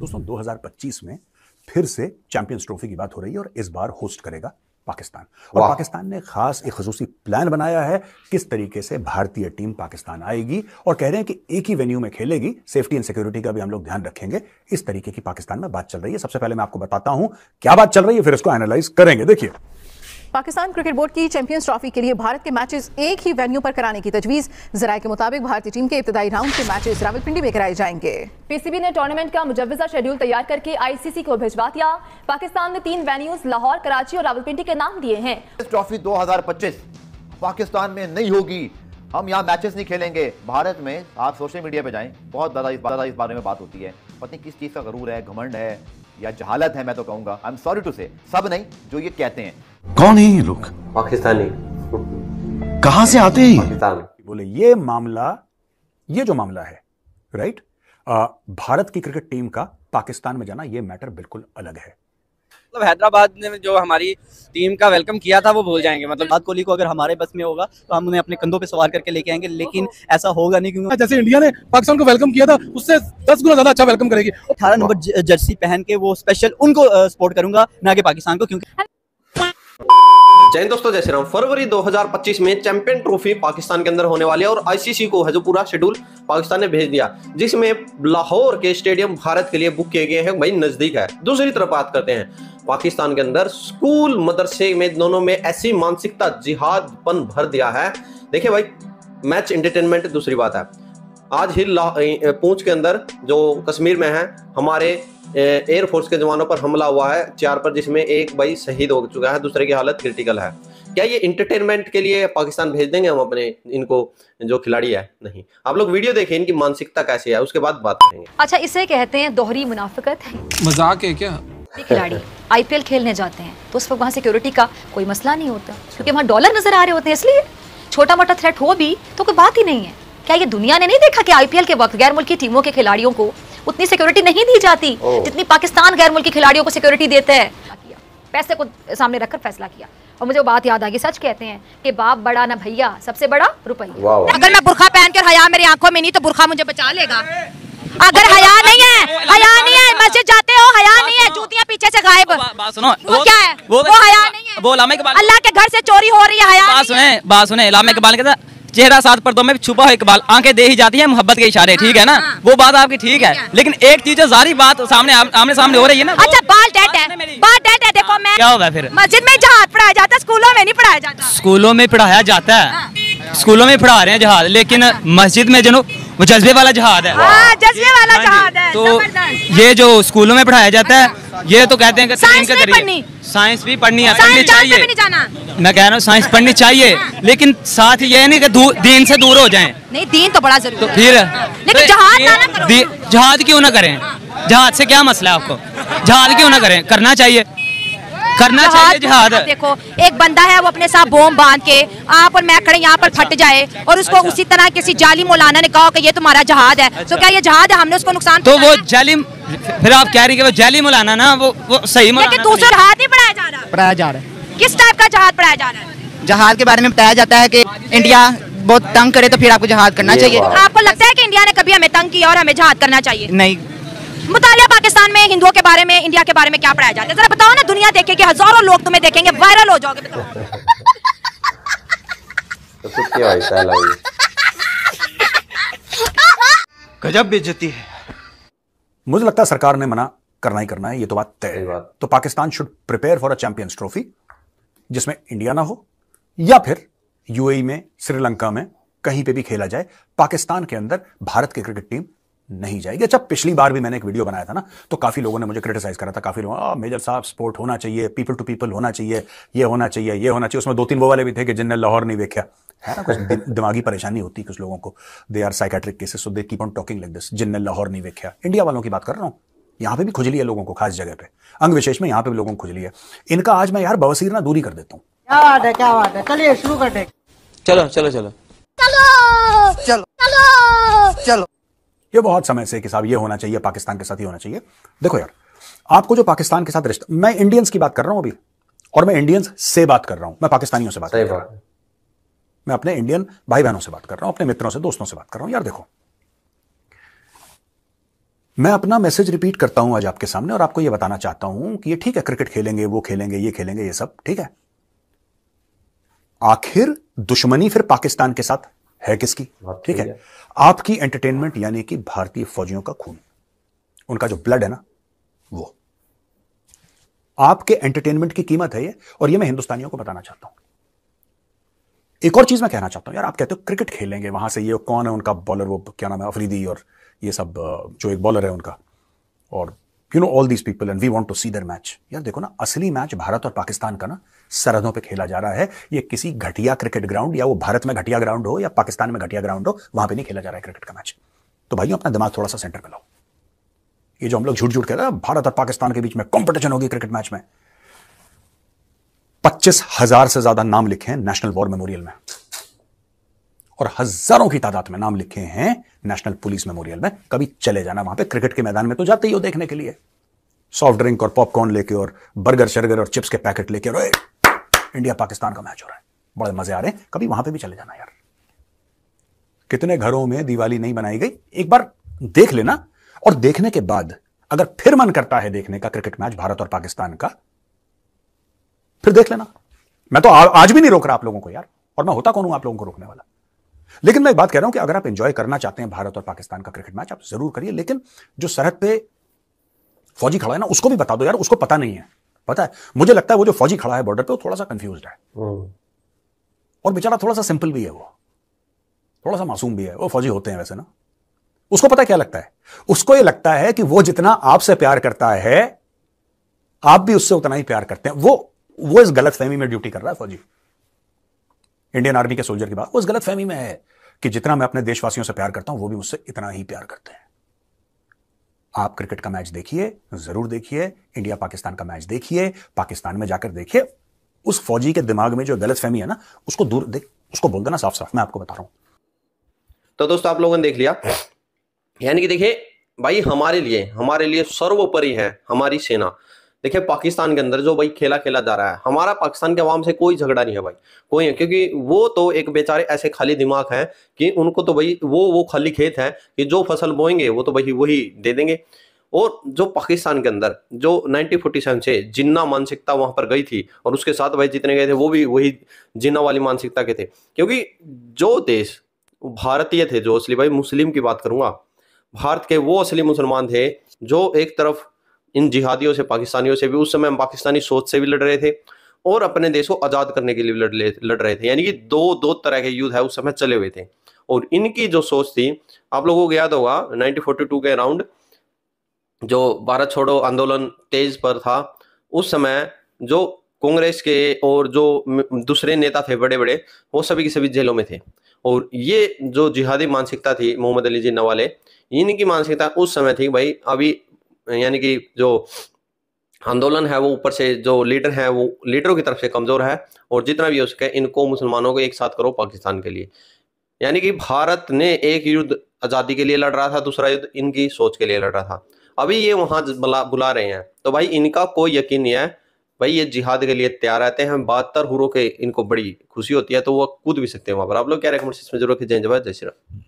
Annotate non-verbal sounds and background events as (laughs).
दोस्तों 2025 में फिर से चैंपियंस ट्रॉफी की बात हो रही है और इस बार होस्ट करेगा पाकिस्तान और पाकिस्तान ने खास एक खसूसी प्लान बनाया है किस तरीके से भारतीय टीम पाकिस्तान आएगी और कह रहे हैं कि एक ही वेन्यू में खेलेगी सेफ्टी एंड सिक्योरिटी का भी हम लोग ध्यान रखेंगे इस तरीके की पाकिस्तान में बात चल रही है सबसे पहले मैं आपको बताता हूं क्या बात चल रही है फिर इसको एनालाइज करेंगे देखिए पाकिस्तान क्रिकेट बोर्ड की चैंपियंस ट्रॉफी के लिए भारत के मैचेस एक ही वेन्यू पर कराने की तजवीज़ जराये के मुताबिक भारतीय टीम के इब्तदाई राउंड के मैचेस रावलपिंडी में कराए जाएंगे पीसीबी ने टूर्नामेंट का मुजवजा शेड्यूल तैयार करके आईसीसी को भिजवा दिया पाकिस्तान ने तीन वेन्यूज लाहौर कराची और रावलपिंडी के नाम दिए हैं ट्रॉफी दो पाकिस्तान में नहीं होगी हम यहाँ मैचेस नहीं खेलेंगे भारत में आप सोशल मीडिया पे जाएं बहुत ज़्यादा इस बारे में बात होती है पता नहीं किस चीज़ का गरूर है घमंड है या जहालत है मैं तो कहूंगा आई एम सॉरी टू से सब नहीं जो ये कहते हैं कौन है ये लोग पाकिस्तानी कहा से आते हैं पाकिस्तान बोले ये मामला ये जो मामला है राइट आ, भारत की क्रिकेट टीम का पाकिस्तान में जाना यह मैटर बिल्कुल अलग है मतलब हैदराबाद ने जो हमारी टीम का वेलकम किया था वो भूल जाएंगे मतलब विराट कोहली को अगर हमारे बस में होगा तो हम उन्हें अपने कंधों पर सवार करके लेके आएंगे लेकिन ऐसा होगा नहीं क्योंकि जैसे इंडिया ने पाकिस्तान को वेलकम किया था उससे दस गुना ज्यादा अच्छा वेलकम करेगी अठारह नंबर जर्सी पहन के वो स्पेशल उनको सपोर्ट करूंगा ना कि पाकिस्तान को क्योंकि जय दोस्तों जैसे राम फरवरी 2025 में चैंपियन ट्रॉफी पाकिस्तान के अंदर होने वाली है और आईसीसी को है जो पूरा शेड्यूल पाकिस्तान ने भेज दिया जिसमें लाहौर के स्टेडियम भारत के लिए बुक किए गए हैं भाई नजदीक है दूसरी तरफ बात करते हैं पाकिस्तान के अंदर स्कूल मदरसे में दोनों में ऐसी मानसिकता जिहादपन भर दिया है देखिये भाई मैच इंटरटेनमेंट दूसरी बात है आज ही पूंछ के अंदर जो कश्मीर में है हमारे एयरफोर्स के जवानों पर हमला हुआ है चार पर जिसमें एक भाई शहीद हो चुका है दूसरे की हालत क्रिटिकल है क्या ये इंटरटेनमेंट के लिए पाकिस्तान भेज देंगे हम अपने इनको जो खिलाड़ी है नहीं आप लोग वीडियो देखें इनकी मानसिकता कैसी है उसके बाद बात करेंगे अच्छा इसे कहते हैं दोहरी मुनाफिकत मजाक है क्या खिलाड़ी आईपीएल खेलने जाते हैं तो उस वक्त वहाँ सिक्योरिटी का कोई मसला नहीं होता क्योंकि वहाँ डॉलर नजर आ रहे होते हैं इसलिए छोटा मोटा थ्रेट हो भी तो कोई बात ही नहीं है क्या ये दुनिया ने नहीं देखा कि आईपीएल के वक्त गैर मुल्की टीमों के खिलाड़ियों को उतनी सिक्योरिटी नहीं दी जाती जितनी पाकिस्तान गैर मुल्की खिलाड़ियों को सिक्योरिटी देते हैं पैसे को सामने रखकर फैसला किया और मुझे वो बात याद आ गई सच कहते हैं कि बाप बड़ा ना भैया सबसे बड़ा रुपया अगर मैं बुरखा पहन कर हया मेरी आंखों में नहीं तो बुरखा मुझे बचा लेगा अगर हया नहीं है हया नहीं है मस्जिद जाते हो हया नहीं है जूतियां पीछे से गायब सुनो वो क्या है वो हया नहीं है वो लामे अल्लाह के घर से चोरी हो रही है हया बात सुने बात सुने लामे के बाल के साथ चेहरा साथ पर्दों में छुपा हो इकबाल आंखें दे ही जाती है मोहब्बत के इशारे ठीक है ना हाँ, हाँ। वो बात आपकी ठीक है लेकिन एक चीज जो सारी बात सामने आमने सामने हो रही है ना अच्छा बाल डेट है बाल डेट है देखो हाँ, मैं क्या होगा फिर मस्जिद में जहाज पढ़ाया जाता है स्कूलों में नहीं पढ़ाया जाता स्कूलों में पढ़ाया जाता है स्कूलों में पढ़ा रहे हैं जहाज लेकिन अच्छा। मस्जिद में जनो वो जज्बे वाला जहाज है हाँ, जज्बे वाला हाँ जहाज है तो ये जो स्कूलों में पढ़ाया जाता है अच्छा। ये तो कहते हैं साइंस पढ़नी साइंस भी पढ़नी पढ़नी चाहिए मैं कह रहा हूँ साइंस पढ़नी चाहिए हाँ। लेकिन साथ ये नहीं कि दीन से दूर हो जाए नहीं दीन तो बड़ा जरूरी तो फिर तो जहाज क्यों ना करें जहाज से क्या मसला है आपको जहाज क्यों ना करें करना चाहिए करना चाहिए जिहाद देखो एक बंदा है वो अपने साथ बोम बांध के आप और मैं खड़े यहाँ पर फट अच्छा। जाए और उसको अच्छा। उसी तरह किसी जाली मौलाना ने कहा कि ये तुम्हारा जहाज है तो अच्छा। क्या ये जहाज है हमने उसको नुकसान तो वो जाली फिर आप कह रही वो जाली मौलाना ना वो वो सही लेकिन दूसरा हाथ ही पढ़ाया जा रहा है पढ़ाया जा रहा है किस टाइप का जहाज पढ़ाया जा रहा है जहाज के बारे में बताया जाता है कि इंडिया बहुत तंग करे तो फिर आपको जहाज करना चाहिए आपको लगता है कि इंडिया ने कभी हमें तंग किया और हमें जहाज करना चाहिए नहीं मुतालिया पाकिस्तान में हिंदुओं के बारे में इंडिया के बारे में क्या पढ़ाया जाता है जरा बताओ ना दुनिया देखेगी हजारों लोग तुम्हें देखेंगे वायरल हो जाओगे (laughs) तो गजब बेचती है मुझे लगता है सरकार ने मना करना ही करना है ये तो बात तय तो Pakistan should prepare for a champions trophy जिसमें इंडिया ना हो या फिर यूएई e में श्रीलंका में कहीं पे भी खेला जाए पाकिस्तान के अंदर भारत की क्रिकेट टीम नहीं जाएगी अच्छा पिछली बार भी मैंने एक वीडियो बनाया था ना तो काफ़ी लोगों ने मुझे क्रिटिसाइज करा था काफ़ी लोगों मेजर साहब स्पोर्ट होना चाहिए पीपल टू पीपल होना चाहिए ये होना चाहिए ये होना चाहिए उसमें दो तीन वो वाले भी थे कि जिनने लाहौर नहीं देखा है ना कुछ दिमागी परेशानी होती है कुछ लोगों को they are psychiatric cases so they keep on talking like this जिनने लाहौर नहीं देखा इंडिया वालों की बात कर रहा हूँ यहाँ पे भी खुजली है लोगों को खास जगह पे अंग विशेष में यहाँ पे भी लोगों को खुजली है इनका आज मैं यार बवसीर ना दूरी कर देता हूँ क्या बात है क्या बात है चलिए शुरू करते चलो चलो चलो चलो चलो चलो ये बहुत समय से कि साहब ये होना चाहिए पाकिस्तान के साथ ही होना चाहिए देखो यार आपको जो पाकिस्तान के साथ रिश्ता मैं इंडियंस की बात कर रहा हूं अभी और मैं इंडियंस से बात कर रहा हूं मैं पाकिस्तानियों से बात कर रहा हूं मैं अपने इंडियन भाई बहनों से बात कर रहा हूं अपने मित्रों से दोस्तों से बात कर रहा हूं यार देखो मैं अपना मैसेज रिपीट करता हूं आज आपके सामने और आपको यह बताना चाहता हूं कि ये ठीक है क्रिकेट खेलेंगे वो खेलेंगे ये खेलेंगे ये सब ठीक है आखिर दुश्मनी फिर पाकिस्तान के साथ है किसकी ठीक है आपकी एंटरटेनमेंट यानी कि भारतीय फौजियों का खून उनका जो ब्लड है ना वो आपके एंटरटेनमेंट की कीमत है ये और ये मैं हिंदुस्तानियों को बताना चाहता हूं एक और चीज मैं कहना चाहता हूं यार आप कहते हो क्रिकेट खेलेंगे वहां से ये कौन है उनका बॉलर वो क्या नाम है अफरीदी और ये सब जो एक बॉलर है उनका और you know all these people and we want to see their match यार देखो ना असली मैच भारत और पाकिस्तान का ना सरहदों पे खेला जा रहा है ये किसी घटिया क्रिकेट ग्राउंड या वो भारत में घटिया ग्राउंड हो या पाकिस्तान में घटिया ग्राउंड हो वहां पे नहीं खेला जा रहा है क्रिकेट का मैच तो भाई अपना दिमाग थोड़ा सा सेंटर पे लाओ ये जो हम लोग झूठ झूठ कह रहे हैं भारत और पाकिस्तान के बीच में कॉम्पिटिशन होगी क्रिकेट मैच में पच्चीस हजार से ज्यादा नाम लिखे हैं नेशनल वॉर मेमोरियल में और हजारों की तादाद में नाम लिखे हैं नेशनल पुलिस मेमोरियल में कभी चले जाना वहां पे क्रिकेट के मैदान में तो जाते ही हो देखने के लिए सॉफ्ट ड्रिंक और पॉपकॉर्न लेके और बर्गर शर्गर और चिप्स के पैकेट लेके और इंडिया पाकिस्तान का मैच हो रहा है बड़े मजे आ रहे हैं कभी वहां पे भी चले जाना यार कितने घरों में दिवाली नहीं बनाई गई एक बार देख लेना और देखने के बाद अगर फिर मन करता है देखने का क्रिकेट मैच भारत और पाकिस्तान का फिर देख लेना मैं तो आ, आज भी नहीं रोक रहा आप लोगों को यार और मैं होता कौन हूं आप लोगों को रोकने वाला लेकिन मैं एक बात कह रहा हूं कि अगर आप एंजॉय करना चाहते हैं भारत और पाकिस्तान का क्रिकेट मैच आप जरूर करिए लेकिन जो सरहद पे फौजी खड़ा है ना उसको भी बता दो यार उसको पता नहीं है पता है मुझे लगता है वो जो फौजी खड़ा है बॉर्डर पे वो थोड़ा सा कंफ्यूज है हम्म। और बेचारा थोड़ा सा सिंपल भी है वो थोड़ा सा मासूम भी है वो फौजी होते हैं वैसे ना उसको पता क्या लगता है उसको ये लगता है कि वो जितना आपसे प्यार करता है आप भी उससे उतना ही प्यार करते हैं वो वो इस गलत फहमी में ड्यूटी कर रहा है फौजी इंडियन आर्मी के सोल्जर की बात उस गलत फहमी में है कि जितना मैं अपने देशवासियों से प्यार करता हूं वो भी मुझसे इतना ही प्यार करते हैं आप क्रिकेट का मैच देखिए जरूर देखिए इंडिया पाकिस्तान का मैच देखिए पाकिस्तान में जाकर देखिए उस फौजी के दिमाग में जो गलत फहमी है ना उसको दूर देख उसको बोल देना साफ साफ मैं आपको बता रहा हूं तो दोस्तों आप लोगों ने देख लिया यानी कि देखिए भाई हमारे लिए हमारे लिए सर्वोपरि है हमारी सेना देखिए पाकिस्तान के अंदर जो भाई खेला खेला जा रहा है हमारा पाकिस्तान के अवाम से कोई झगड़ा नहीं है भाई कोई है क्योंकि वो तो एक बेचारे ऐसे खाली दिमाग हैं कि उनको तो भाई वो वो खाली खेत है कि जो फसल बोएंगे वो तो भाई वही दे देंगे और जो पाकिस्तान के अंदर जो 1947 से जिन्ना मानसिकता वहां पर गई थी और उसके साथ भाई जितने गए थे वो भी वही जिन्ना वाली मानसिकता के थे क्योंकि जो देश भारतीय थे जो असली भाई मुस्लिम की बात करूंगा भारत के वो असली मुसलमान थे जो एक तरफ इन जिहादियों से पाकिस्तानियों से भी उस समय हम पाकिस्तानी सोच से भी लड़ रहे थे और अपने देश को आज़ाद करने के लिए लड़ लड़ रहे थे यानी कि दो दो तरह के युद्ध है उस समय चले हुए थे और इनकी जो सोच थी आप लोगों को याद होगा 1942 के अराउंड जो भारत छोड़ो आंदोलन तेज पर था उस समय जो कांग्रेस के और जो दूसरे नेता थे बड़े बड़े वो सभी के सभी जेलों में थे और ये जो जिहादी मानसिकता थी मोहम्मद अली जिन्ना वाले इनकी मानसिकता उस समय थी भाई अभी यानी कि जो आंदोलन है वो ऊपर से जो लीडर हैं वो लीडरों की तरफ से कमज़ोर है और जितना भी हो सके इनको मुसलमानों को एक साथ करो पाकिस्तान के लिए यानी कि भारत ने एक युद्ध आज़ादी के लिए लड़ रहा था दूसरा युद्ध इनकी सोच के लिए लड़ रहा था अभी ये वहाँ बुला रहे हैं तो भाई इनका कोई यकीन नहीं है भाई ये जिहाद के लिए तैयार रहते हैं बहत्तर हुरों के इनको बड़ी खुशी होती है तो वो कूद भी सकते हैं वहाँ पर आप लोग क्या रेकमेंड इसमें जरूर जय जवाब जय श्री राम